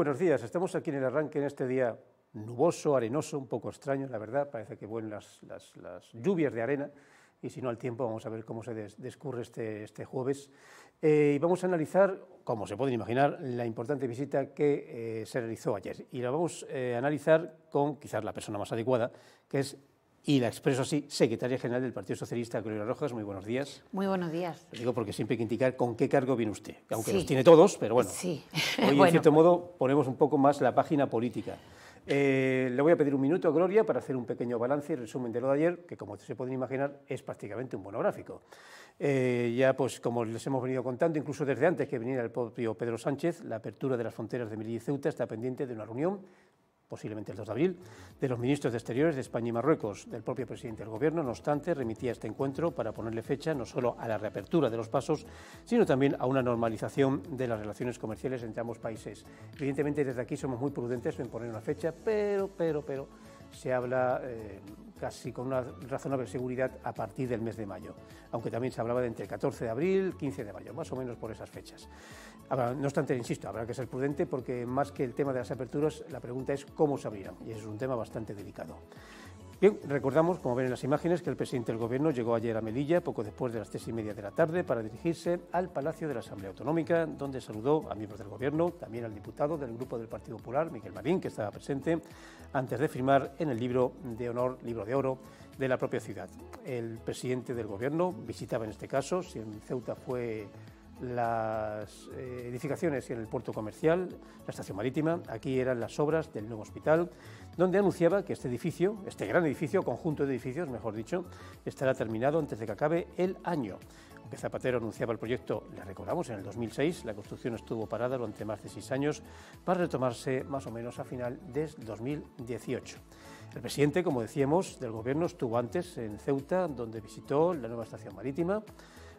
buenos días. Estamos aquí en el arranque en este día nuboso, arenoso, un poco extraño, la verdad. Parece que vuelven las, lluvias de arena y si no al tiempo vamos a ver cómo se descurre este, este jueves. Eh, y vamos a analizar, como se pueden imaginar, la importante visita que eh, se realizó ayer. Y la vamos eh, a analizar con quizás la persona más adecuada, que es y la expreso así, secretaria general del Partido Socialista, Gloria Rojas, muy buenos días. Muy buenos días. digo porque siempre hay que indicar con qué cargo viene usted, aunque los tiene todos, pero bueno. Sí. Hoy, en cierto modo, ponemos un poco más la página política. Eh, le voy a pedir un minuto a Gloria para hacer un pequeño balance y resumen de lo de ayer, que como se pueden imaginar es prácticamente un monográfico. Eh, ya pues como les hemos venido contando, incluso desde antes que viniera el propio Pedro Sánchez, la apertura de las fronteras de Melilla y Ceuta está pendiente de una reunión posiblemente el 2 de abril, de los ministros de Exteriores de España y Marruecos, del propio presidente del Gobierno. No obstante, remitía este encuentro para ponerle fecha no solo a la reapertura de los pasos, sino también a una normalización de las relaciones comerciales entre ambos países. Evidentemente, desde aquí somos muy prudentes en poner una fecha, pero, pero, pero se habla eh, casi con una razonable seguridad a partir del mes de mayo, aunque también se hablaba de entre el 14 de abril y 15 de mayo, más o menos por esas fechas. Ahora, no obstante, insisto, habrá que ser prudente porque más que el tema de las aperturas, la pregunta es cómo se abrirán, y eso es un tema bastante delicado. Bien, recordamos, como ven en las imágenes, que el presidente del Gobierno llegó ayer a Melilla, poco después de las tres y media de la tarde, para dirigirse al Palacio de la Asamblea Autonómica, donde saludó a miembros del Gobierno, también al diputado del Grupo del Partido Popular, Miguel Marín, que estaba presente, antes de firmar en el libro de honor, libro de oro, de la propia ciudad. El presidente del Gobierno visitaba en este caso, si en Ceuta fue las eh, edificaciones y en el puerto comercial, la estación marítima, aquí eran las obras del nuevo hospital donde anunciaba que este edificio, este gran edificio, conjunto de edificios, mejor dicho, estará terminado antes de que acabe el año. Aunque Zapatero anunciaba el proyecto, le recordamos, en el 2006, la construcción estuvo parada durante más de seis años para retomarse más o menos a final de 2018. El presidente, como decíamos, del gobierno estuvo antes en Ceuta, donde visitó la nueva estación marítima.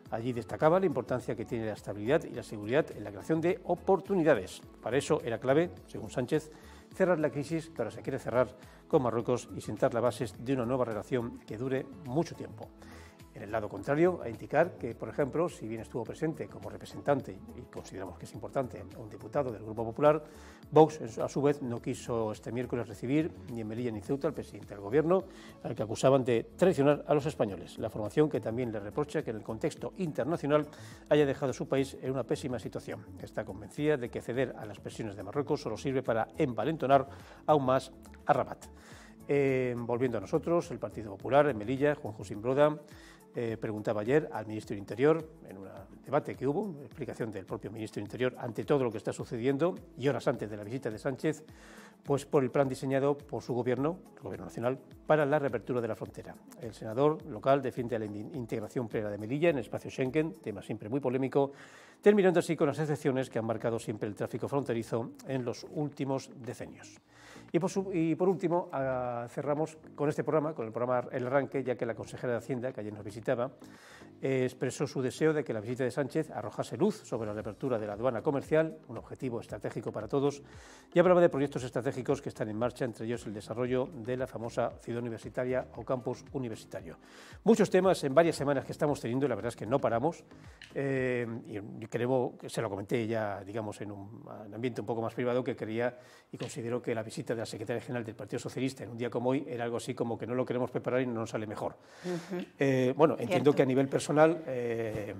Allí destacaba la importancia que tiene la estabilidad y la seguridad en la creación de oportunidades. Para eso era clave, según Sánchez, cerrar la crisis, pero se quiere cerrar con Marruecos y sentar las bases de una nueva relación que dure mucho tiempo. En el lado contrario, a indicar que, por ejemplo, si bien estuvo presente como representante, y consideramos que es importante, un diputado del Grupo Popular, Vox, a su vez, no quiso este miércoles recibir ni en Melilla ni Ceuta al presidente del Gobierno, al que acusaban de traicionar a los españoles, la formación que también le reprocha que en el contexto internacional haya dejado su país en una pésima situación. Está convencida de que ceder a las presiones de Marruecos solo sirve para envalentonar aún más a Rabat. Eh, volviendo a nosotros, el Partido Popular en Melilla, Juan José Broda, eh, preguntaba ayer al ministro del Interior, en un debate que hubo, explicación del propio ministro del Interior ante todo lo que está sucediendo y horas antes de la visita de Sánchez, pues por el plan diseñado por su gobierno, el gobierno nacional, para la reapertura de la frontera. El senador local defiende la integración plena de Melilla en el espacio Schengen, tema siempre muy polémico, terminando así con las excepciones que han marcado siempre el tráfico fronterizo en los últimos decenios. Y por, último, ah, cerramos con este programa, con el programa El Arranque, ya que la consejera de Hacienda, que ayer nos visitaba, expresó su deseo de que la visita de Sánchez arrojase luz sobre la reapertura de la aduana comercial, un objetivo estratégico para todos, y hablaba de proyectos estratégicos que están en marcha, entre ellos el desarrollo de la famosa ciudad universitaria o campus universitario. Muchos temas en varias semanas que estamos teniendo, y la verdad es que no paramos, eh, y creo que se lo comenté ya, digamos, en un, en un ambiente un poco más privado, que quería y considero que la visita de la secretaria general del Partido Socialista en un día como hoy era algo así como que no lo queremos preparar y no nos sale mejor. Eh, bueno, entiendo que a nivel personal... Eh,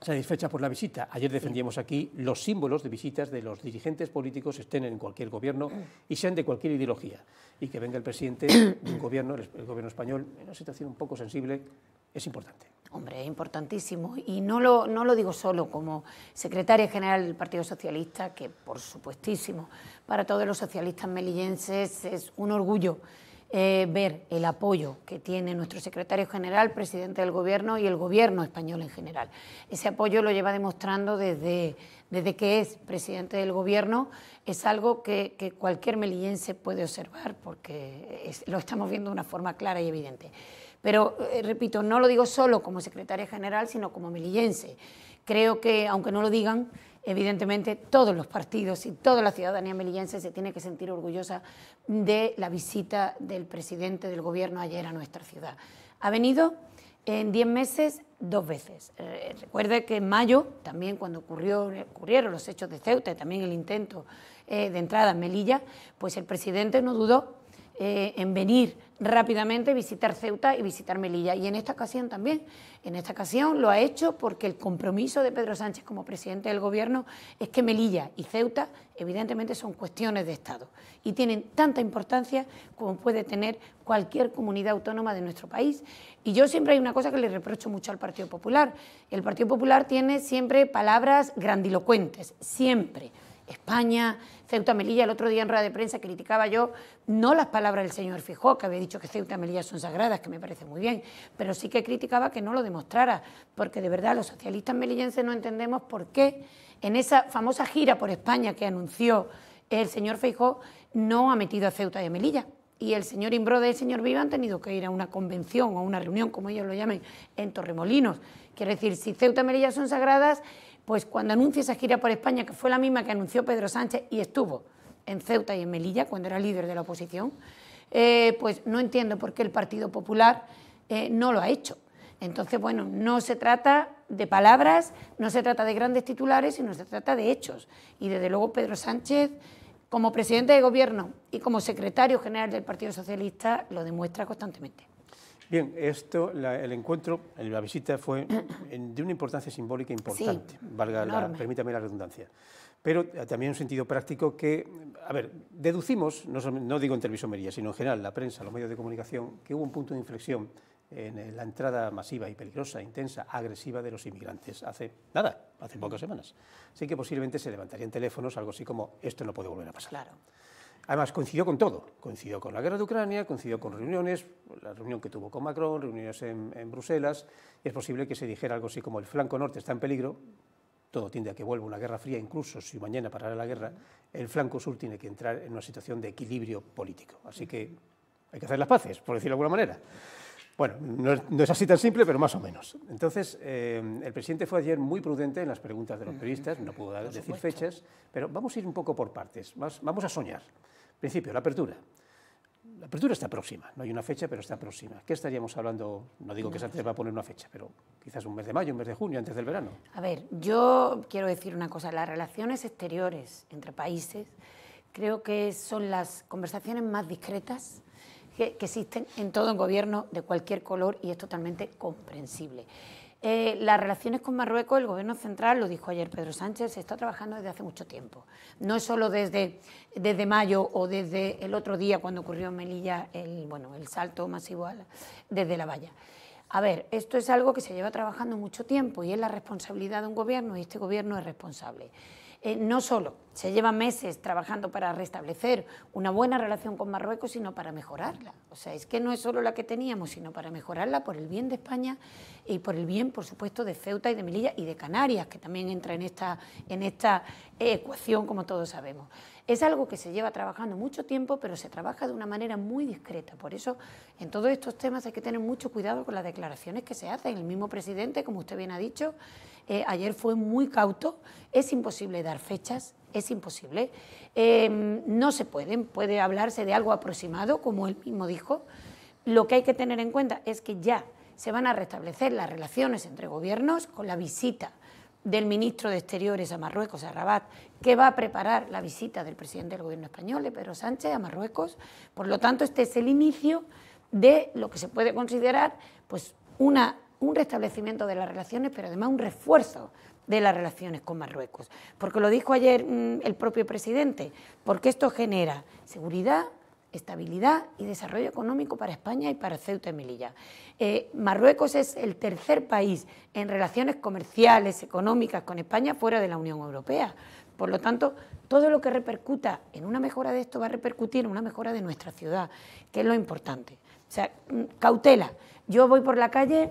satisfecha por la visita. Ayer defendíamos aquí los símbolos de visitas de los dirigentes políticos estén en cualquier gobierno y sean de cualquier ideología. Y que venga el presidente de un gobierno, el gobierno español, en una situación un poco sensible, es importante. Hombre, es importantísimo. Y no lo, digo solo como secretaria general del Partido Socialista, que por supuestísimo para todos los socialistas melillenses es un orgullo eh, ver el apoyo que tiene nuestro secretario general, presidente del Gobierno y el Gobierno español en general. Ese apoyo lo lleva demostrando desde, desde que es presidente del Gobierno. Es algo que, cualquier melillense puede observar porque lo estamos viendo de una forma clara y evidente. Pero, eh, repito, no lo digo solo como secretaria general, sino como melillense. Creo que, aunque no lo digan, evidentemente todos los partidos y toda la ciudadanía melillense se tiene que sentir orgullosa de la visita del presidente del gobierno ayer a nuestra ciudad. Ha venido en 10 meses dos veces. Eh, recuerde que en mayo, también cuando ocurrieron los hechos de Ceuta y también el intento eh, de entrada en Melilla, pues el presidente no dudó eh, en venir rápidamente, visitar Ceuta y visitar Melilla. Y en esta ocasión también, en esta ocasión lo ha hecho porque el compromiso de Pedro Sánchez como presidente del Gobierno es que Melilla y Ceuta evidentemente son cuestiones de Estado y tienen tanta importancia como puede tener cualquier comunidad autónoma de nuestro país. Y yo siempre hay una cosa que le reprocho mucho al Partido Popular. El Partido Popular tiene siempre palabras grandilocuentes, siempre. España, Ceuta Melilla, el otro día en rueda de prensa criticaba yo no las palabras del señor Fijó, que había dicho que Ceuta y Melilla son sagradas, que me parece muy bien, pero sí que criticaba que no lo demostrara, porque de verdad los socialistas melillenses no entendemos por qué en esa famosa gira por España que anunció el señor fijó no ha metido a Ceuta y a Melilla. Y el señor Imbrode y el señor Viva han tenido que ir a una convención o a una reunión, como ellos lo llamen, en Torremolinos. Quiere decir, si Ceuta y Melilla son sagradas, pues cuando anuncia esa gira por España, que fue la misma que anunció Pedro Sánchez y estuvo en Ceuta y en Melilla, cuando era líder de la oposición, eh, pues no entiendo por qué el Partido Popular eh, no lo ha hecho. Entonces, bueno, no se trata de palabras, no se trata de grandes titulares, sino se trata de hechos. Y desde luego Pedro Sánchez, como presidente de gobierno y como secretario general del Partido Socialista, lo demuestra constantemente. Bien, esto, el encuentro, la visita fue de una importancia simbólica importante, valga permítame la redundancia, pero eh, también un sentido práctico que, a ver, deducimos, no, digo en mería sino en general la prensa, los medios de comunicación, que hubo un punto de inflexión en la entrada masiva y peligrosa, intensa, agresiva de los inmigrantes hace nada, hace pocas semanas. Así que posiblemente se levantarían teléfonos, algo así como esto no puede volver a pasar. Claro. Además, coincidió con todo. Coincidió con la guerra de Ucrania, coincidió con reuniones, la reunión que tuvo con Macron, reuniones en, Bruselas. es posible que se dijera algo así como el flanco norte está en peligro, todo tiende a que vuelva una guerra fría, incluso si mañana parara la guerra, el flanco sur tiene que entrar en una situación de equilibrio político. Así que hay que hacer las paces, por decirlo de alguna manera. Bueno, no, es así tan simple, pero más o menos. Entonces, eh, el presidente fue ayer muy prudente en las preguntas de los periodistas, no pudo decir fechas, pero vamos a ir un poco por partes, vamos a soñar. En Principio, la apertura. La apertura está próxima, no hay una fecha, pero está próxima. ¿Qué estaríamos hablando? No digo que se va a poner una fecha, pero quizás un mes de mayo, un mes de junio, antes del verano. A ver, yo quiero decir una cosa. Las relaciones exteriores entre países creo que son las conversaciones más discretas que, existen en todo el gobierno de cualquier color y es totalmente comprensible. Eh, las relaciones con Marruecos, el Gobierno Central, lo dijo ayer Pedro Sánchez, se está trabajando desde hace mucho tiempo. No es solo desde, mayo o desde el otro día cuando ocurrió en Melilla el, bueno, el salto masivo desde la valla. A ver, esto es algo que se lleva trabajando mucho tiempo y es la responsabilidad de un gobierno y este gobierno es responsable. Eh, no solo se lleva meses trabajando para restablecer una buena relación con Marruecos, sino para mejorarla. O sea, es que no es solo la que teníamos, sino para mejorarla por el bien de España y por el bien, por supuesto, de Ceuta y de Melilla y de Canarias, que también entra en esta, en esta ecuación, como todos sabemos. Es algo que se lleva trabajando mucho tiempo, pero se trabaja de una manera muy discreta. Por eso, en todos estos temas hay que tener mucho cuidado con las declaraciones que se hacen. El mismo presidente, como usted bien ha dicho, eh, ayer fue muy cauto, es imposible dar fechas, es imposible. Em, no se pueden, puede hablarse de algo aproximado, como él mismo dijo. Lo que hay que tener en cuenta es que ya se van a restablecer las relaciones entre gobiernos con la visita del ministro de Exteriores a Marruecos, a Rabat, que va a preparar la visita del presidente del gobierno español, Pedro Sánchez, a Marruecos. Por lo tanto, este es el inicio de lo que se puede considerar pues, una un restablecimiento de las relaciones, pero además un refuerzo de las relaciones con Marruecos. Porque lo dijo ayer mm, el propio presidente, porque esto genera seguridad, estabilidad y desarrollo económico para España y para Ceuta y Melilla. Eh, Marruecos es el tercer país en relaciones comerciales, económicas con España fuera de la Unión Europea. Por lo tanto, todo lo que repercuta en una mejora de esto va a repercutir en una mejora de nuestra ciudad, que es lo importante. O sea, mm, cautela. Yo voy por la calle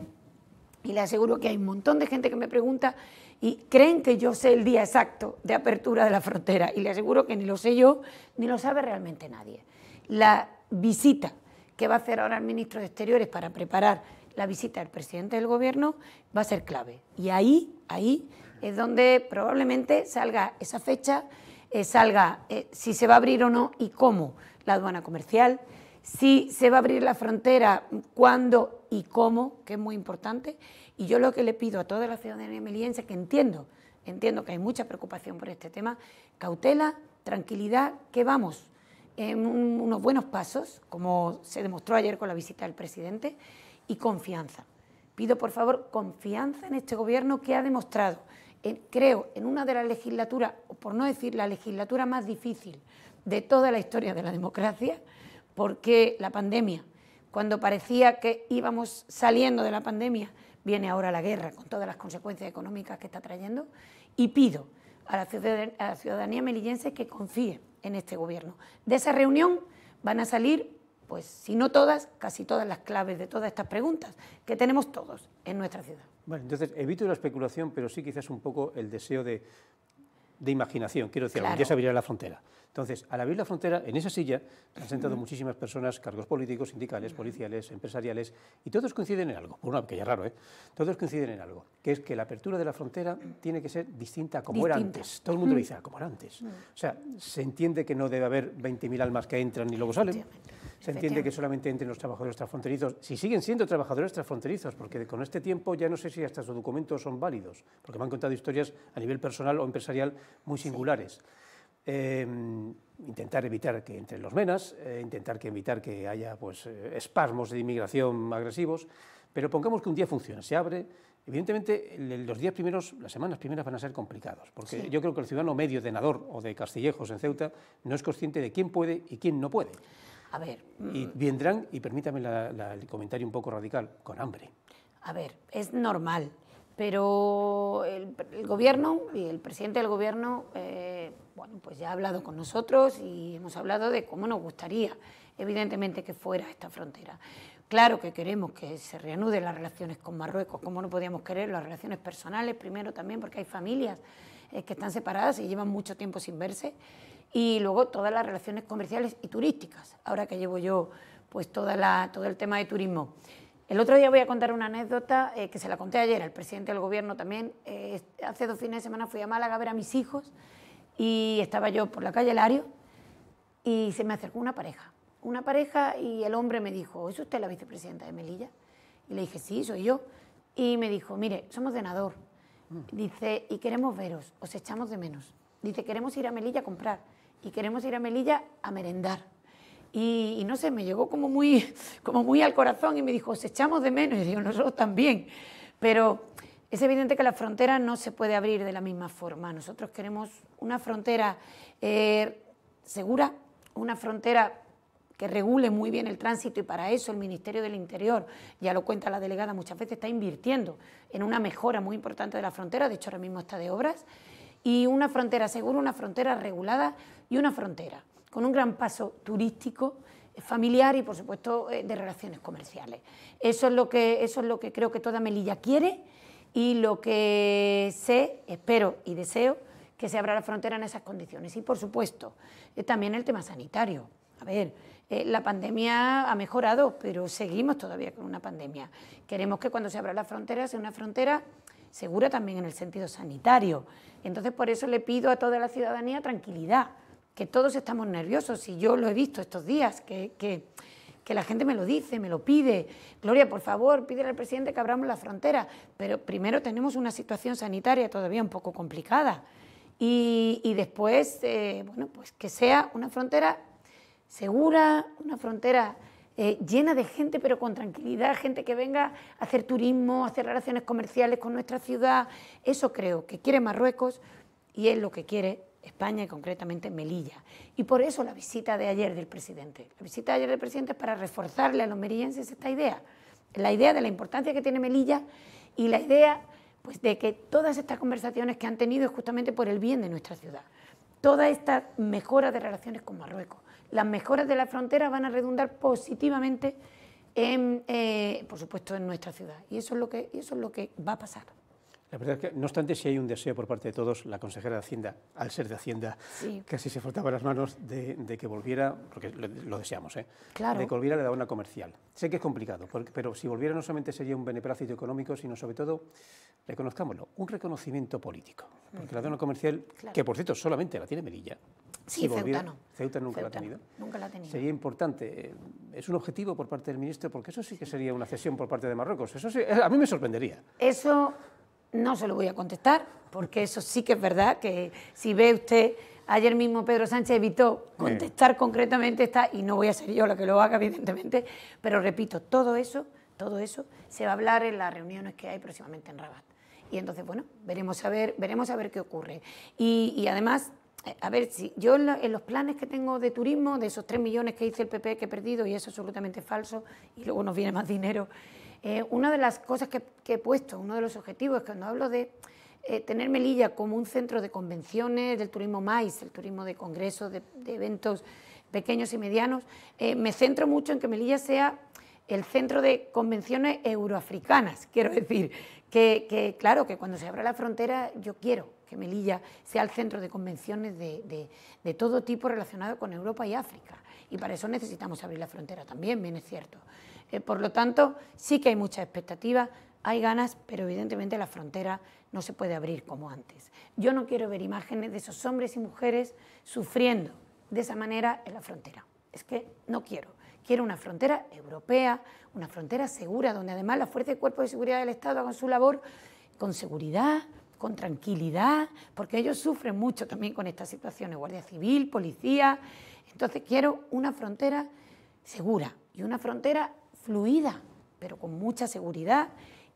y le aseguro que hay un montón de gente que me pregunta y creen que yo sé el día exacto de apertura de la frontera. Y le aseguro que ni lo sé yo, ni lo sabe realmente nadie. La visita que va a hacer ahora el ministro de Exteriores para preparar la visita del presidente del gobierno va a ser clave. Y ahí, ahí es donde probablemente salga esa fecha, eh, salga eh, si se va a abrir o no y cómo la aduana comercial, si se va a abrir la frontera, cuándo y cómo, que es muy importante. Y yo lo que le pido a toda la ciudadanía meliense, que entiendo, entiendo que hay mucha preocupación por este tema, cautela, tranquilidad, que vamos en unos buenos pasos, como se demostró ayer con la visita del presidente, y confianza. Pido, por favor, confianza en este gobierno que ha demostrado, creo, en una de las legislaturas, o por no decir la legislatura más difícil de toda la historia de la democracia, porque la pandemia cuando parecía que íbamos saliendo de la pandemia, viene ahora la guerra con todas las consecuencias económicas que está trayendo y pido a la ciudadanía, melillense que confíe en este gobierno. De esa reunión van a salir, pues si no todas, casi todas las claves de todas estas preguntas que tenemos todos en nuestra ciudad. Bueno, entonces evito la especulación, pero sí quizás un poco el deseo de, imaginación, quiero decir, ya se abrirá la frontera. Entonces, al abrir la frontera, en esa silla han sentado muchísimas personas, cargos políticos, sindicales, policiales, empresariales, y todos coinciden en algo, una que ya es raro, ¿eh? todos coinciden en algo, que es que la apertura de la frontera tiene que ser distinta a como era antes. Todo el mundo mm. dice, ah, como era antes. Mm. O sea, se entiende que no debe haber 20.000 almas que entran y luego salen. Se entiende que solamente entren los trabajadores transfronterizos, si siguen siendo trabajadores transfronterizos, porque con este tiempo ya no sé si hasta sus documentos son válidos, porque me han contado historias a nivel personal o empresarial muy singulares. Em, intentar evitar que entren los menas, eh, intentar que evitar que haya pues, eh, espasmos de inmigración agresivos, pero pongamos que un día funciona, se abre. Evidentemente, los días primeros, las semanas primeras van a ser complicados, porque yo creo que el ciudadano medio de Nador o de Castillejos en Ceuta no es consciente de quién puede y quién no puede. A ver. Y mm. vendrán, y permítame el comentario un poco radical, con hambre. A ver, es normal pero el, gobierno y el presidente del gobierno, eh, bueno, pues ya ha hablado con nosotros y hemos hablado de cómo nos gustaría, evidentemente, que fuera esta frontera. Claro que queremos que se reanuden las relaciones con Marruecos, como no podíamos querer, las relaciones personales primero también, porque hay familias eh, que están separadas y llevan mucho tiempo sin verse, y luego todas las relaciones comerciales y turísticas, ahora que llevo yo pues toda la, todo el tema de turismo. El otro día voy a contar una anécdota eh, que se la conté ayer al presidente del gobierno también. Eh, hace dos fines de semana fui a Málaga a ver a mis hijos y estaba yo por la calle Lario y se me acercó una pareja. Una pareja y el hombre me dijo, ¿es usted la vicepresidenta de Melilla? Y le dije, sí, soy yo. Y me dijo, mire, somos de Nador. Mm. Dice, y queremos veros, os echamos de menos. Dice, queremos ir a Melilla a comprar y queremos ir a Melilla a merendar. Y, no sé, me llegó como muy, como muy al corazón y me dijo, os echamos de menos. Y digo, nosotros también. Pero es evidente que la frontera no se puede abrir de la misma forma. Nosotros queremos una frontera eh, segura, una frontera que regule muy bien el tránsito y para eso el Ministerio del Interior, ya lo cuenta la delegada muchas veces, está invirtiendo en una mejora muy importante de la frontera, de hecho ahora mismo está de obras, y una frontera segura, una frontera regulada y una frontera con un gran paso turístico eh, familiar y por supuesto eh, de relaciones comerciales. Eso es lo que, eso es lo que creo que toda Melilla quiere y lo que sé, espero y deseo que se abra la frontera en esas condiciones. Y por supuesto, eh, también el tema sanitario. A ver, la pandemia ha mejorado, pero seguimos todavía con una pandemia. Queremos que cuando se abra la frontera sea una frontera segura también en el sentido sanitario. Entonces, por eso le pido a toda la ciudadanía tranquilidad que todos estamos nerviosos y yo lo he visto estos días, que, la gente me lo dice, me lo pide. Gloria, por favor, pide al presidente que abramos la frontera, pero primero tenemos una situación sanitaria todavía un poco complicada y, después, eh, bueno, pues que sea una frontera segura, una frontera... Eh, llena de gente, pero con tranquilidad, gente que venga a hacer turismo, hacer relaciones comerciales con nuestra ciudad. Eso creo que quiere Marruecos y es lo que quiere España y concretamente Melilla. Y por eso la visita de ayer del presidente. La visita de ayer del presidente es para reforzarle a los melillenses esta idea, la idea de la importancia que tiene Melilla y la idea pues, de que todas estas conversaciones que han tenido es justamente por el bien de nuestra ciudad. Toda esta mejora de relaciones con Marruecos, las mejoras de la frontera van a redundar positivamente, en, eh, por supuesto, en nuestra ciudad. Y eso es lo que, eso es lo que va a pasar. La verdad es que, no obstante, si hay un deseo por parte de todos, la consejera de Hacienda, al ser de Hacienda, casi se frotaba las manos de, que volviera, porque lo, deseamos, ¿eh? de que volviera la una comercial. Sé que es complicado, pero si volviera no solamente sería un beneplácito económico, sino sobre todo, reconozcámoslo, un reconocimiento político. Porque la dona comercial, que por cierto solamente la tiene Melilla, Sí, si Ceuta no. Ceuta nunca la ha tenido. nunca la ha tenido. Sería importante. Eh, es un objetivo por parte del ministro, porque eso sí que sería una cesión por parte de Marruecos. Eso a mí me sorprendería. Eso no se lo voy a contestar, porque eso sí que es verdad, que si ve usted, ayer mismo Pedro Sánchez evitó contestar concretamente esta, y no voy a ser yo la que lo haga, evidentemente, pero repito, todo eso, todo eso se va a hablar en las reuniones que hay próximamente en Rabat. Y entonces, bueno, veremos a ver, veremos a ver qué ocurre. Y, además, eh, a ver, si yo en, en, los planes que tengo de turismo, de esos 3 millones que hice el PP que he perdido, y eso es absolutamente falso, y luego nos viene más dinero, eh, una de las cosas que, he puesto, uno de los objetivos, es cuando hablo de eh, tener Melilla como un centro de convenciones, del turismo MAIS, el turismo de congresos, de, eventos pequeños y medianos, eh, me centro mucho en que Melilla sea el centro de convenciones euroafricanas, quiero decir, que, claro, que cuando se abra la frontera yo quiero que Melilla sea el centro de convenciones de, todo tipo relacionado con Europa y África, y para eso necesitamos abrir la frontera también, bien es cierto. Eh, por lo tanto, sí que hay muchas expectativas, hay ganas, pero evidentemente la frontera no se puede abrir como antes. Yo no quiero ver imágenes de esos hombres y mujeres sufriendo de esa manera en la frontera. Es que no quiero. Quiero una frontera europea, una frontera segura, donde además las fuerzas y cuerpos de Seguridad del Estado hagan su labor con seguridad, con tranquilidad, porque ellos sufren mucho también con estas situaciones, Guardia Civil, policía. Entonces quiero una frontera segura y una frontera fluida, pero con mucha seguridad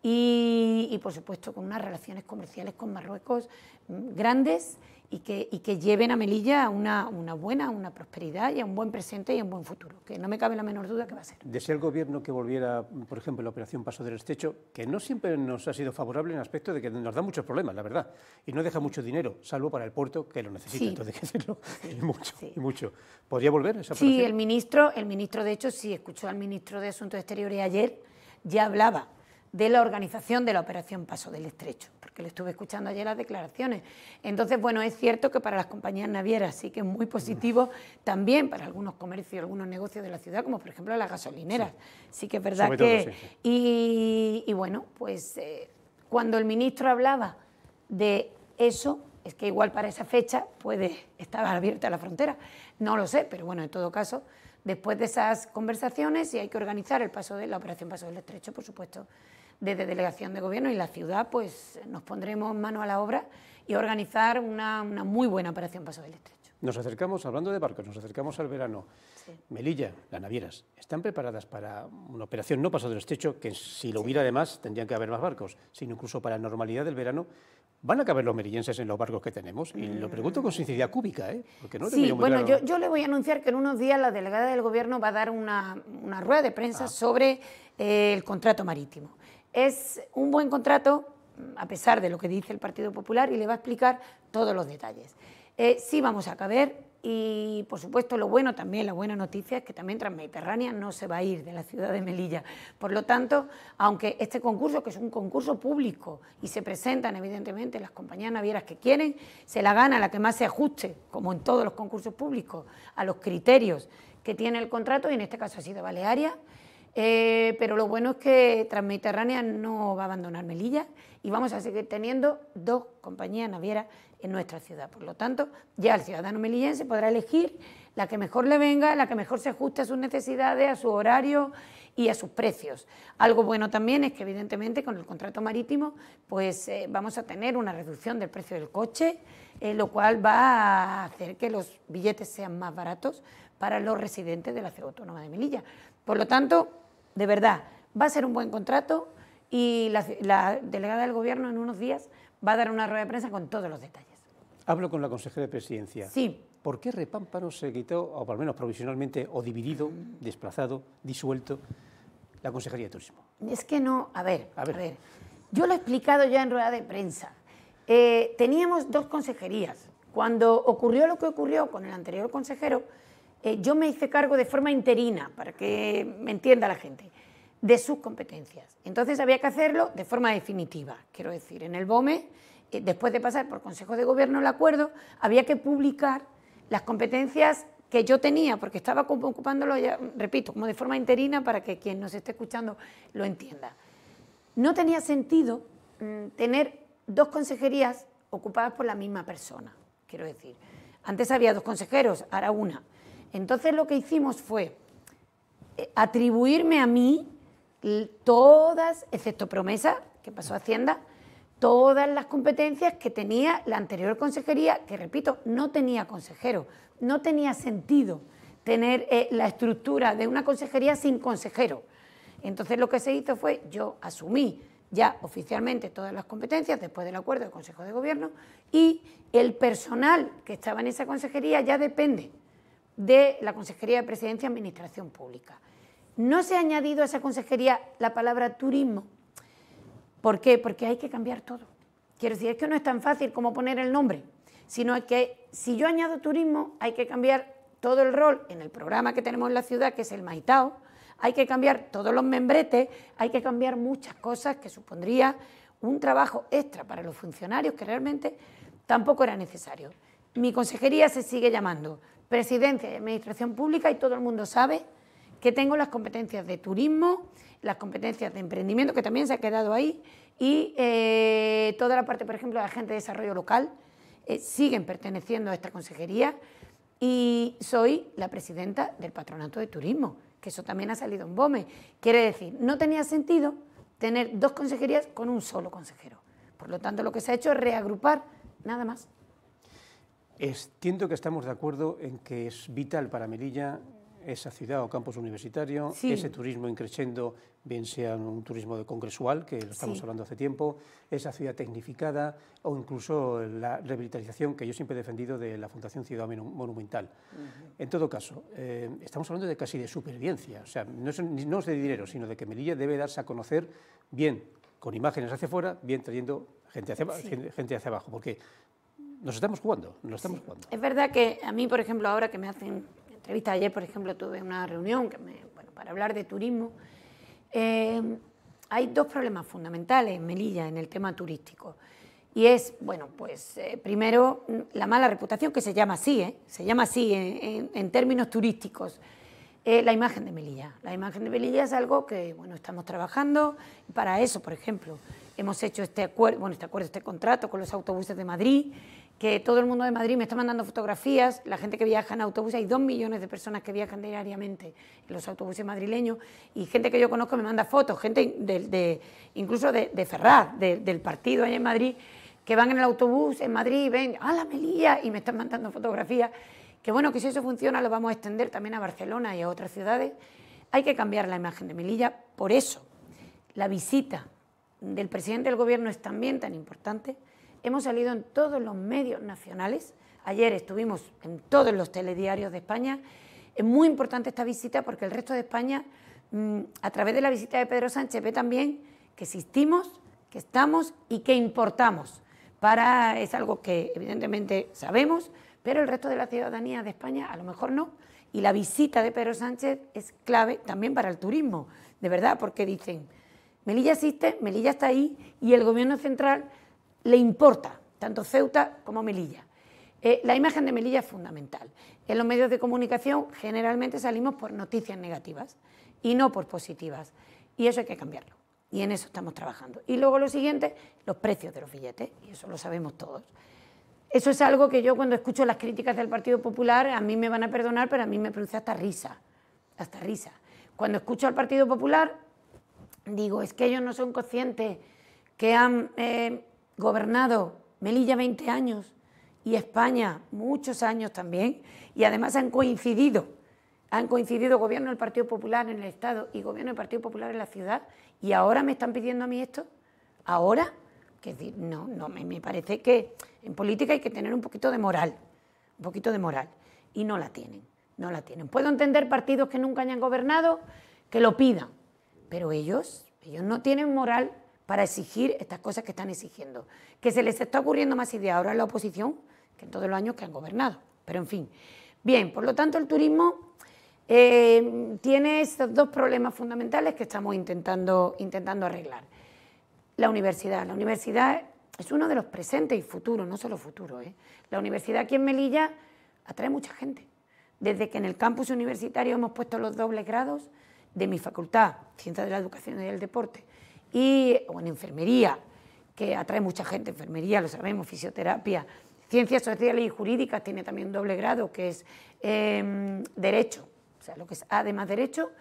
y, por supuesto con unas relaciones comerciales con Marruecos mm, grandes y que, lleven a Melilla a una, buena, una prosperidad y a un buen presente y a un buen futuro, que no me cabe la menor duda que va a ser. Desea el gobierno que volviera, por ejemplo, la operación Paso del Estrecho, que no siempre nos ha sido favorable en aspecto de que nos da muchos problemas, la verdad, y no deja mucho dinero, salvo para el puerto que lo necesita, entonces hay que hacerlo, y mucho, y mucho. ¿Podría volver esa operación? Sí, el ministro, el ministro, de hecho, si escuchó al ministro de Asuntos Exteriores ayer, ya hablaba de la organización de la operación Paso del Estrecho, porque le estuve escuchando ayer las declaraciones. Entonces, bueno, es cierto que para las compañías navieras sí que es muy positivo también para algunos comercios, algunos negocios de la ciudad, como por ejemplo las gasolineras. Sí, que es verdad que... Y, bueno, pues eh, cuando el ministro hablaba de eso, es que igual para esa fecha puede estar abierta la frontera. No lo sé, pero bueno, en todo caso... Después de esas conversaciones, y hay que organizar el paso de la operación Paso del Estrecho, por supuesto, desde Delegación de Gobierno y la ciudad, pues nos pondremos mano a la obra y organizar una, muy buena operación Paso del Estrecho. Nos acercamos, hablando de barcos, nos acercamos al verano. Melilla, las navieras, ¿están preparadas para una operación no Paso del estrecho, que si lo hubiera además tendrían que haber más barcos, sino incluso para la normalidad del verano, ¿Van a caber los merillenses en los barcos que tenemos? Y lo pregunto con sinceridad cúbica, ¿eh? sí, bueno, yo, le voy a anunciar que en unos días la delegada del Gobierno va a dar una, rueda de prensa ah. sobre eh, el contrato marítimo. Es un buen contrato, a pesar de lo que dice el Partido Popular, y le va a explicar todos los detalles. Eh, sí vamos a caber, y por supuesto, lo bueno también, la buena noticia es que también Transmediterránea no se va a ir de la ciudad de Melilla. Por lo tanto, aunque este concurso, que es un concurso público y se presentan evidentemente las compañías navieras que quieren, se la gana la que más se ajuste, como en todos los concursos públicos, a los criterios que tiene el contrato y en este caso ha sido Balearia eh, pero lo bueno es que Transmediterránea no va a abandonar Melilla y vamos a seguir teniendo dos compañías navieras en nuestra ciudad. Por lo tanto, ya el ciudadano melillense podrá elegir la que mejor le venga, la que mejor se ajuste a sus necesidades, a su horario y a sus precios. Algo bueno también es que evidentemente con el contrato marítimo pues eh, vamos a tener una reducción del precio del coche, eh, lo cual va a hacer que los billetes sean más baratos para los residentes de la ciudad autónoma de Melilla. Por lo tanto, de verdad, va a ser un buen contrato y la, delegada del Gobierno en unos días va a dar una rueda de prensa con todos los detalles. Hablo con la consejera de Presidencia. Sí. ¿Por qué Repámparo se quitó, o por lo menos provisionalmente, o dividido, desplazado, disuelto, la Consejería de Turismo? Es que no, a ver, a ver. Yo lo he explicado ya en rueda de prensa. Eh, teníamos dos consejerías. Cuando ocurrió lo que ocurrió con el anterior consejero, eh, yo me hice cargo de forma interina, para que me entienda la gente, de sus competencias. Entonces había que hacerlo de forma definitiva, quiero decir, en el BOME, eh, después de pasar por Consejo de Gobierno el acuerdo, había que publicar las competencias que yo tenía, porque estaba ocupándolo, ya, repito, como de forma interina para que quien nos esté escuchando lo entienda. No tenía sentido mm, tener dos consejerías ocupadas por la misma persona, quiero decir. Antes había dos consejeros, ahora una. Entonces lo que hicimos fue eh, atribuirme a mí todas, excepto promesa, que pasó a Hacienda, todas las competencias que tenía la anterior consejería, que repito, no tenía consejero, no tenía sentido tener eh, la estructura de una consejería sin consejero. Entonces lo que se hizo fue, yo asumí ya oficialmente todas las competencias después del acuerdo del Consejo de Gobierno y el personal que estaba en esa consejería ya depende de la Consejería de Presidencia y Administración Pública. No se ha añadido a esa consejería la palabra turismo. ¿Por qué? Porque hay que cambiar todo. Quiero decir, es que no es tan fácil como poner el nombre, sino que si yo añado turismo, hay que cambiar todo el rol en el programa que tenemos en la ciudad, que es el Maitao, hay que cambiar todos los membretes, hay que cambiar muchas cosas que supondría un trabajo extra para los funcionarios que realmente tampoco era necesario. Mi consejería se sigue llamando presidencia de administración pública y todo el mundo sabe que tengo las competencias de turismo, las competencias de emprendimiento, que también se ha quedado ahí, y eh, toda la parte, por ejemplo, de agente de desarrollo local, eh, siguen perteneciendo a esta consejería, y soy la presidenta del Patronato de Turismo, que eso también ha salido en BOME. Quiere decir, no tenía sentido tener dos consejerías con un solo consejero. Por lo tanto, lo que se ha hecho es reagrupar nada más. Entiendo que estamos de acuerdo en que es vital para Melilla esa ciudad o campus universitario, ese turismo increciendo, bien sea un turismo de congresual, que lo estamos hablando hace tiempo, esa ciudad tecnificada o incluso la revitalización que yo siempre he defendido de la Fundación Ciudad Monumental. En todo caso, eh, estamos hablando de casi de supervivencia, o sea, no es, de dinero, sino de que Melilla debe darse a conocer bien con imágenes hacia afuera, bien trayendo gente hacia, gente hacia abajo, porque nos estamos jugando, nos estamos jugando. Es verdad que a mí, por ejemplo, ahora que me hacen entrevista, ayer, por ejemplo, tuve una reunión para hablar de turismo. Eh, hay dos problemas fundamentales en Melilla en el tema turístico. Y es, bueno, pues eh, primero la mala reputación, que se llama así, ¿eh? se llama así en, términos turísticos. Eh, la imagen de Melilla. La imagen de Melilla es algo que, bueno, estamos trabajando. Para eso, por ejemplo, hemos hecho este acuerdo, bueno, este acuerdo, este contrato con los autobuses de Madrid, que todo el mundo de Madrid me está mandando fotografías, la gente que viaja en autobús, hay dos millones de personas que viajan diariamente en los autobuses madrileños, y gente que yo conozco me manda fotos, gente de, incluso de, Ferraz, del partido allá en Madrid, que van en el autobús en Madrid y ven, a la Melilla! y me están mandando fotografías, que bueno, que si eso funciona lo vamos a extender también a Barcelona y a otras ciudades. Hay que cambiar la imagen de Melilla, por eso la visita del presidente del gobierno es también tan importante, Hemos salido en todos los medios nacionales. Ayer estuvimos en todos los telediarios de España. Es muy importante esta visita porque el resto de España, mm, a través de la visita de Pedro Sánchez, ve también que existimos, que estamos y que importamos. Para, es algo que evidentemente sabemos, pero el resto de la ciudadanía de España a lo mejor no. Y la visita de Pedro Sánchez es clave también para el turismo, de verdad, porque dicen, Melilla existe, Melilla está ahí y el gobierno central le importa, tanto Ceuta como Melilla. Eh, la imagen de Melilla es fundamental. En los medios de comunicación generalmente salimos por noticias negativas y no por positivas. Y eso hay que cambiarlo. Y en eso estamos trabajando. Y luego lo siguiente, los precios de los billetes. Y eso lo sabemos todos. Eso es algo que yo cuando escucho las críticas del Partido Popular, a mí me van a perdonar, pero a mí me produce hasta risa. Hasta risa. Cuando escucho al Partido Popular, digo, es que ellos no son conscientes que han eh, gobernado Melilla 20 años y España muchos años también, y además han coincidido, han coincidido gobierno del Partido Popular en el Estado y gobierno del Partido Popular en la ciudad, y ahora me están pidiendo a mí esto, ahora, que decir, no, no, me, me parece que en política hay que tener un poquito de moral, un poquito de moral, y no la tienen, no la tienen. Puedo entender partidos que nunca hayan gobernado que lo pidan, pero ellos, ellos no tienen moral para exigir estas cosas que están exigiendo. Que se les está ocurriendo más idea ahora en la oposición que en todos los años que han gobernado. Pero en fin. Bien, por lo tanto el turismo eh, tiene estos dos problemas fundamentales que estamos intentando, intentando arreglar. La universidad. La universidad es uno de los presentes y futuros, no solo futuros. ¿eh? La universidad aquí en Melilla atrae mucha gente. Desde que en el campus universitario hemos puesto los dobles grados de mi facultad, Ciencias de la Educación y del Deporte, y, o en enfermería, que atrae mucha gente, enfermería, lo sabemos, fisioterapia. Ciencias sociales y jurídicas tiene también doble grado, que es em, derecho, o sea, lo que es además derecho,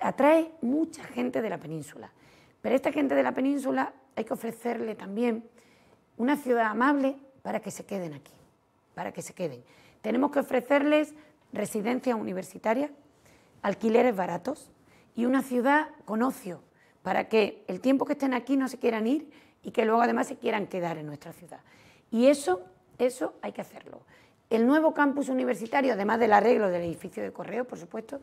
atrae mucha gente de la península. Pero esta gente de la península hay que ofrecerle también una ciudad amable para que se queden aquí, para que se queden. Tenemos que ofrecerles residencia universitaria, alquileres baratos y una ciudad con ocio, para que el tiempo que estén aquí no se quieran ir y que luego además se quieran quedar en nuestra ciudad. Y eso, eso hay que hacerlo. El nuevo campus universitario, además del arreglo del edificio de correo, por supuesto,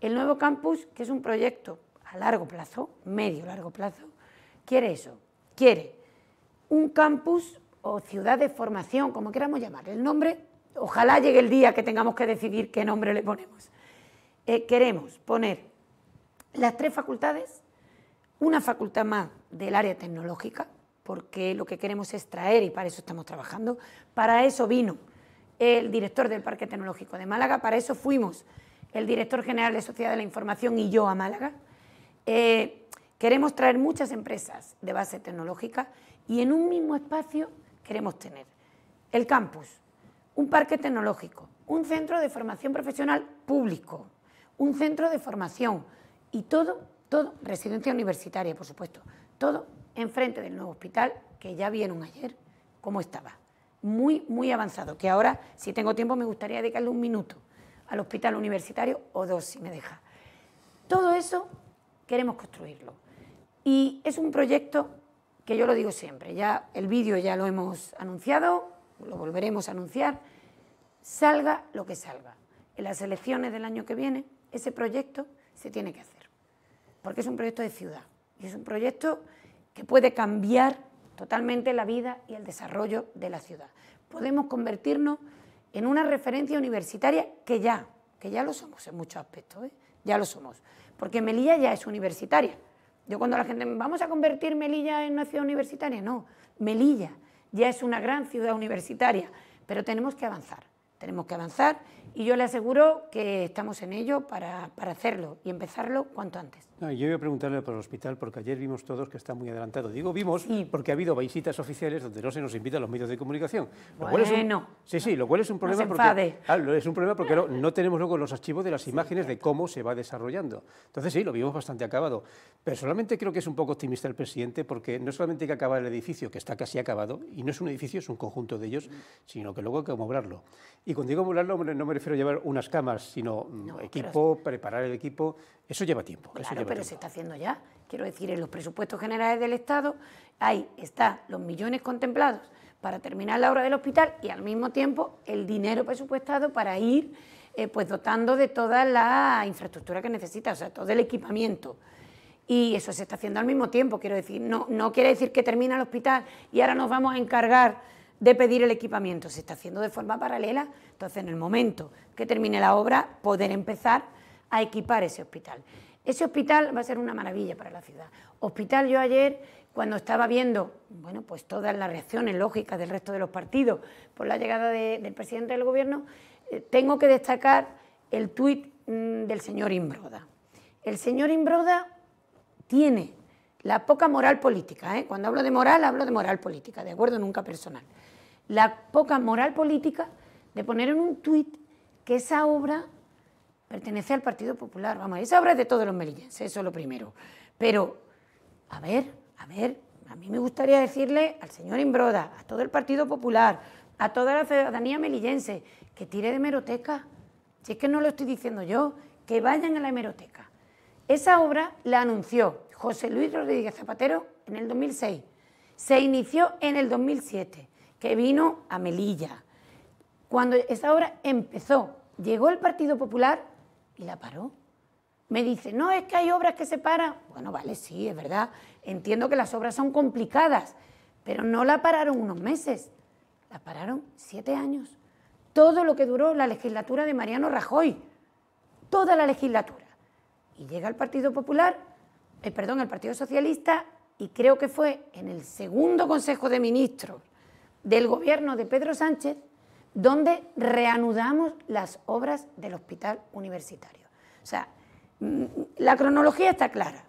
el nuevo campus, que es un proyecto a largo plazo, medio largo plazo, quiere eso, quiere un campus o ciudad de formación, como queramos llamar, el nombre, ojalá llegue el día que tengamos que decidir qué nombre le ponemos. Eh, queremos poner las tres facultades una facultad más del área tecnológica, porque lo que queremos es traer, y para eso estamos trabajando, para eso vino el director del Parque Tecnológico de Málaga, para eso fuimos el director general de Sociedad de la Información y yo a Málaga. Eh, queremos traer muchas empresas de base tecnológica y en un mismo espacio queremos tener el campus, un parque tecnológico, un centro de formación profesional público, un centro de formación y todo todo, residencia universitaria, por supuesto, todo enfrente del nuevo hospital que ya vieron ayer cómo estaba. Muy, muy avanzado, que ahora, si tengo tiempo, me gustaría dedicarle un minuto al hospital universitario o dos, si me deja. Todo eso queremos construirlo. Y es un proyecto que yo lo digo siempre, ya el vídeo ya lo hemos anunciado, lo volveremos a anunciar, salga lo que salga. En las elecciones del año que viene, ese proyecto se tiene que hacer porque es un proyecto de ciudad y es un proyecto que puede cambiar totalmente la vida y el desarrollo de la ciudad. Podemos convertirnos en una referencia universitaria que ya, que ya lo somos en muchos aspectos, ¿eh? ya lo somos, porque Melilla ya es universitaria. Yo cuando la gente, ¿vamos a convertir Melilla en una ciudad universitaria? No, Melilla ya es una gran ciudad universitaria, pero tenemos que avanzar, tenemos que avanzar y yo le aseguro que estamos en ello para, para hacerlo y empezarlo cuanto antes. yo voy a preguntarle por el hospital porque ayer vimos todos que está muy adelantado. Digo vimos porque ha habido visitas oficiales donde no se nos invita a los medios de comunicación. bueno, cual sí, sí, lo cual es un problema porque es un problema porque no, tenemos luego los archivos de las imágenes de cómo se va desarrollando. Entonces sí, lo vimos bastante acabado. Personalmente creo que es un poco optimista el presidente porque no solamente hay que acabar el edificio que está casi acabado y no es un edificio, es un conjunto de ellos, sino que luego hay que amoblarlo. Y cuando digo amoblarlo no me refiero no llevar unas camas, sino mm, equipo, preparar el equipo. Eso lleva tiempo. Claro, pero se está haciendo ya. Quiero decir, en los presupuestos generales del Estado, ahí están los millones contemplados para terminar la obra del hospital y al mismo tiempo el dinero presupuestado para ir eh, pues dotando de toda la infraestructura que necesita, o sea, todo el equipamiento. Y eso se está haciendo al mismo tiempo, quiero decir, no, no quiere decir que termina el hospital y ahora nos vamos a encargar de pedir el equipamiento. Se está haciendo de forma paralela. Entonces, en el momento que termine la obra, poder empezar a equipar ese hospital. Ese hospital va a ser una maravilla para la ciudad. Hospital, yo ayer, cuando estaba viendo, bueno, pues todas las reacciones lógicas del resto de los partidos por la llegada del presidente del gobierno, eh, tengo que destacar el tuit mm, del señor Imbroda. El señor Imbroda tiene la poca moral política, ¿eh? cuando hablo de moral, hablo de moral política, de acuerdo, nunca personal la poca moral política de poner en un tuit que esa obra pertenece al Partido Popular. Vamos, esa obra es de todos los melillenses, eso es lo primero. Pero, a ver, a ver, a mí me gustaría decirle al señor Imbroda, a todo el Partido Popular, a toda la ciudadanía melillense, que tire de hemeroteca. Si es que no lo estoy diciendo yo, que vayan a la hemeroteca. Esa obra la anunció José Luis Rodríguez Zapatero en el 2006. Se inició en el 2007 que vino a Melilla. Cuando esa obra empezó, llegó el Partido Popular y la paró. Me dice, no, es que hay obras que se paran. Bueno, vale, sí, es verdad. Entiendo que las obras son complicadas, pero no la pararon unos meses, la pararon siete años. Todo lo que duró la legislatura de Mariano Rajoy, toda la legislatura. Y llega el Partido Popular, eh, perdón, el Partido Socialista, y creo que fue en el segundo Consejo de Ministros del gobierno de Pedro Sánchez, donde reanudamos las obras del hospital universitario. O sea, mm, la cronología está clara.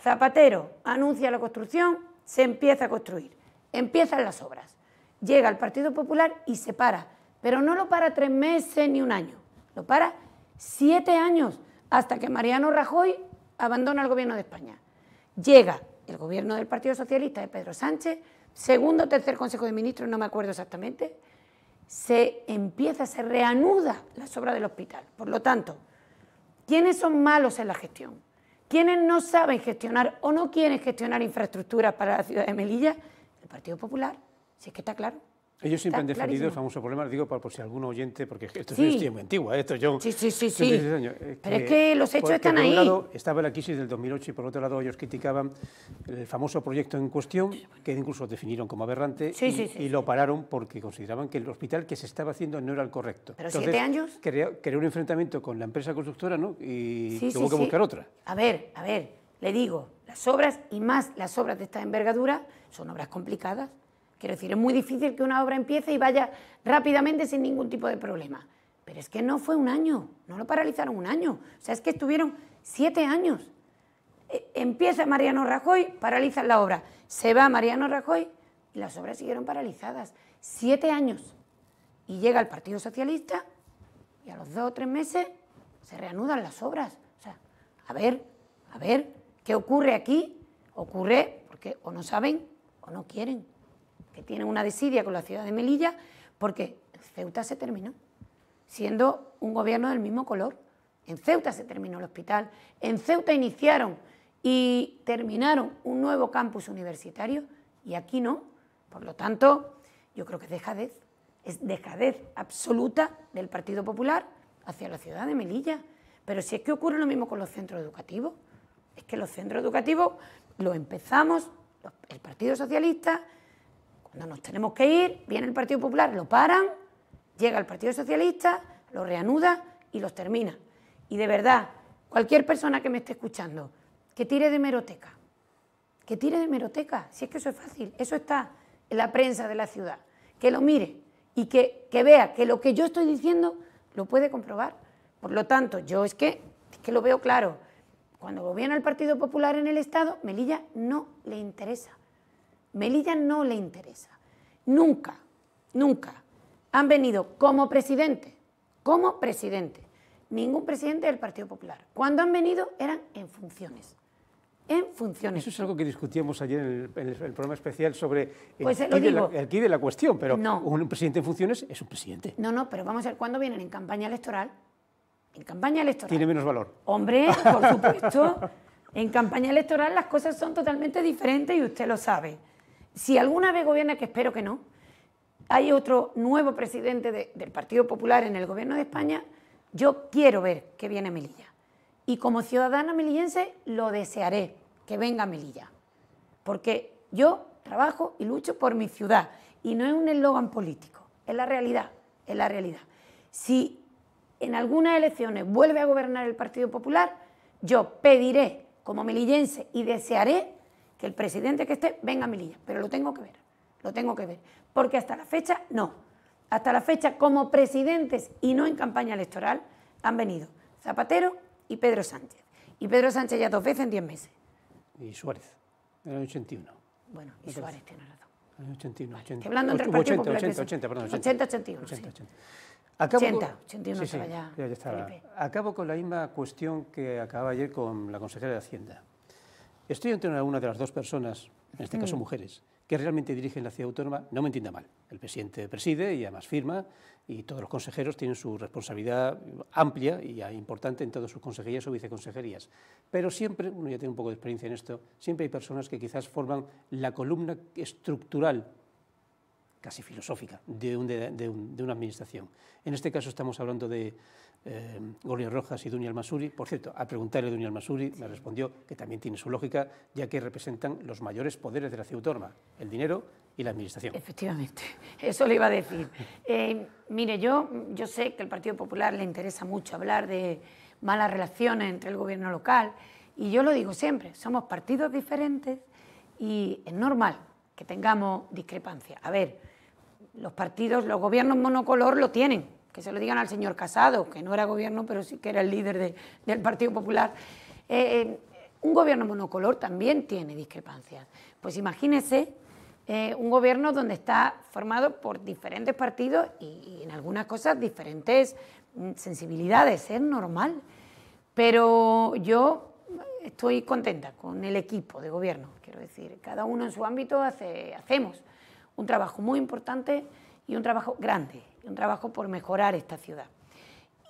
Zapatero anuncia la construcción, se empieza a construir, empiezan las obras, llega el Partido Popular y se para, pero no lo para tres meses ni un año, lo para siete años hasta que Mariano Rajoy abandona el gobierno de España. Llega el gobierno del Partido Socialista de Pedro Sánchez, segundo o tercer Consejo de Ministros, no me acuerdo exactamente, se empieza, se reanuda la sobra del hospital. Por lo tanto, ¿quiénes son malos en la gestión? ¿Quiénes no saben gestionar o no quieren gestionar infraestructuras para la ciudad de Melilla? El Partido Popular, si es que está claro. Ellos siempre han definido el famoso problema, digo por, por, si algún oyente, porque esto es muy antigua, ¿eh? esto yo... Sí, sí, sí, sí. Eh, Pero es que los hechos están ahí. Por un lado estaba la crisis del 2008 y por otro lado ellos criticaban el famoso proyecto en cuestión, que incluso definieron como aberrante, y, lo pararon porque consideraban que el hospital que se estaba haciendo no era el correcto. ¿Pero siete años? Quería creó, un enfrentamiento con la empresa constructora ¿no? y tuvo que buscar otra. A ver, a ver, le digo, las obras, y más las obras de esta envergadura, son obras complicadas Quiero decir, es muy difícil que una obra empiece y vaya rápidamente sin ningún tipo de problema. Pero es que no fue un año, no lo paralizaron un año. O sea, es que estuvieron siete años. E, empieza Mariano Rajoy, paralizan la obra. Se va Mariano Rajoy y las obras siguieron paralizadas. Siete años. Y llega el Partido Socialista y a los dos o tres meses se reanudan las obras. O sea, a ver, a ver, ¿qué ocurre aquí? Ocurre porque o no saben o no quieren que tienen una desidia con la ciudad de Melilla, porque Ceuta se terminó, siendo un gobierno del mismo color. En Ceuta se terminó el hospital, en Ceuta iniciaron y terminaron un nuevo campus universitario y aquí no. Por lo tanto, yo creo que es dejadez, es dejadez absoluta del Partido Popular hacia la ciudad de Melilla. Pero si es que ocurre lo mismo con los centros educativos, es que los centros educativos los empezamos, el Partido Socialista, cuando nos tenemos que ir, viene el Partido Popular, lo paran, llega el Partido Socialista, lo reanuda y los termina. Y de verdad, cualquier persona que me esté escuchando, que tire de meroteca, que tire de meroteca, si es que eso es fácil, eso está en la prensa de la ciudad, que lo mire y que, vea que lo que yo estoy diciendo lo puede comprobar. Por lo tanto, yo es que, es que lo veo claro. Cuando gobierna el Partido Popular en el Estado, Melilla no le interesa. Melilla no le interesa. Nunca, nunca han venido como presidente, como presidente, ningún presidente del Partido Popular. Cuando han venido eran en funciones. En funciones. Eso es algo que discutíamos ayer en el, programa especial sobre el, pues de la, cuestión, pero no. un presidente en funciones es un presidente. No, no, pero vamos a ver, cuándo vienen en campaña electoral? En campaña electoral. Tiene menos valor. Hombre, por supuesto. en campaña electoral las cosas son totalmente diferentes y usted lo sabe si alguna vez gobierna, que espero que no, hay otro nuevo presidente del Partido Popular en el gobierno de España, yo quiero ver que viene Melilla. Y como ciudadana melillense lo desearé, que venga Melilla. Porque yo trabajo y lucho por mi ciudad. Y no es un eslogan político, es la realidad, es la realidad. Si en algunas elecciones vuelve a gobernar el Partido Popular, yo pediré como melillense y desearé el presidente que esté venga a línea, pero lo tengo que ver, lo tengo que ver, porque hasta la fecha no. Hasta la fecha, como presidentes y no en campaña electoral, han venido Zapatero y Pedro Sánchez. Y Pedro Sánchez ya dos veces en diez meses. Y Suárez, en el año 81. Bueno, y Suárez, tiene razón. En el 81, 80. hablando entre 80, 80, 80, perdón. 80, 81. 80, Acabo 80, 81 ya, Acabo con la misma cuestión que acababa ayer con la consejera de Hacienda estoy ante una, de las dos personas, en este caso mm. mujeres, que realmente dirigen la ciudad autónoma, no me entienda mal. El presidente preside y además firma, y todos los consejeros tienen su responsabilidad amplia y importante en todas sus consejerías o viceconsejerías. Pero siempre, uno ya tiene un poco de experiencia en esto, siempre hay personas que quizás forman la columna estructural casi filosófica de, una administración. En este caso estamos hablando de eh, Rojas y Dunia Almasuri. Por cierto, al preguntarle a Dunia Almasuri me respondió que también tiene su lógica, ya que representan los mayores poderes de la ciudad el dinero y la administración. Efectivamente, eso le iba a decir. Eh, mire, yo, yo sé que al Partido Popular le interesa mucho hablar de malas relaciones entre el gobierno local y yo lo digo siempre, somos partidos diferentes y es normal que tengamos discrepancias. A ver, los partidos, los gobiernos monocolor lo tienen, que se lo digan al señor Casado, que no era gobierno, pero sí que era el líder del Partido Popular. Eh, eh, un gobierno monocolor también tiene discrepancias. Pues imagínese eh, un gobierno donde está formado por diferentes partidos y, en algunas cosas diferentes mm, sensibilidades, es normal. Pero yo estoy contenta con el equipo de gobierno, quiero decir, cada uno en su ámbito hace, hacemos un trabajo muy importante y un trabajo grande, un trabajo por mejorar esta ciudad.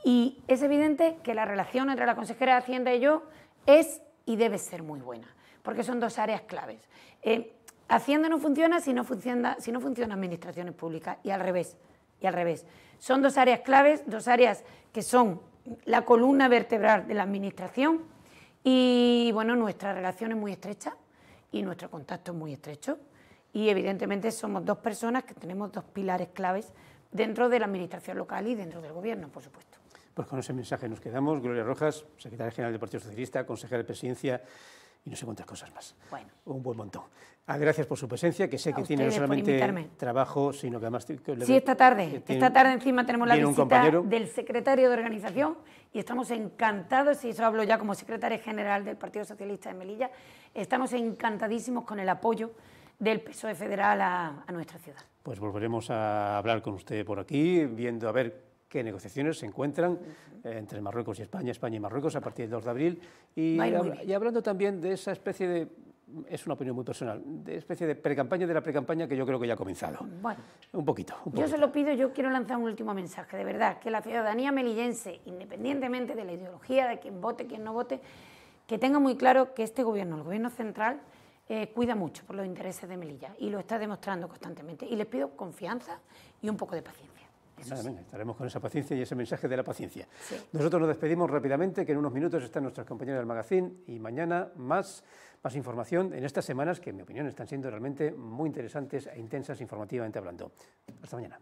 Y es evidente que la relación entre la consejera de Hacienda y yo es y debe ser muy buena, porque son dos áreas claves. Eh, Hacienda no funciona si no funciona, si no funciona administraciones públicas y al revés, y al revés. Son dos áreas claves, dos áreas que son la columna vertebral de la administración y bueno, nuestra relación es muy estrecha y nuestro contacto es muy estrecho y evidentemente somos dos personas que tenemos dos pilares claves dentro de la administración local y dentro del gobierno, por supuesto. Pues con ese mensaje nos quedamos. Gloria Rojas, secretaria general del Partido Socialista, consejera de presidencia y no sé cuántas cosas más. Bueno. Un buen montón. Ah, gracias por su presencia, que sé que tiene no solamente trabajo, sino que además... Sí, esta tarde. esta tarde encima tenemos la visita del secretario de organización y estamos encantados, y eso hablo ya como secretaria general del Partido Socialista de Melilla, estamos encantadísimos con el apoyo del PSOE federal a, nuestra ciudad. Pues volveremos a hablar con usted por aquí, viendo a ver qué negociaciones se encuentran eh, entre Marruecos y España, España y Marruecos a partir del 2 de abril. Y, hablando también de esa especie de, es una opinión muy personal, de especie de precampaña de la pre-campaña... que yo creo que ya ha comenzado. Bueno, un poquito, un poquito. Yo se lo pido, yo quiero lanzar un último mensaje, de verdad, que la ciudadanía melillense, independientemente de la ideología, de quien vote, quien no vote, que tenga muy claro que este gobierno, el gobierno central, eh, cuida mucho por los intereses de Melilla y lo está demostrando constantemente. Y les pido confianza y un poco de paciencia. Nada, estaremos con esa paciencia y ese mensaje de la paciencia. Nosotros nos despedimos rápidamente, que en unos minutos están nuestras compañeras del magazine y mañana más, más información en estas semanas que, en mi opinión, están siendo realmente muy interesantes e intensas informativamente hablando. Hasta mañana.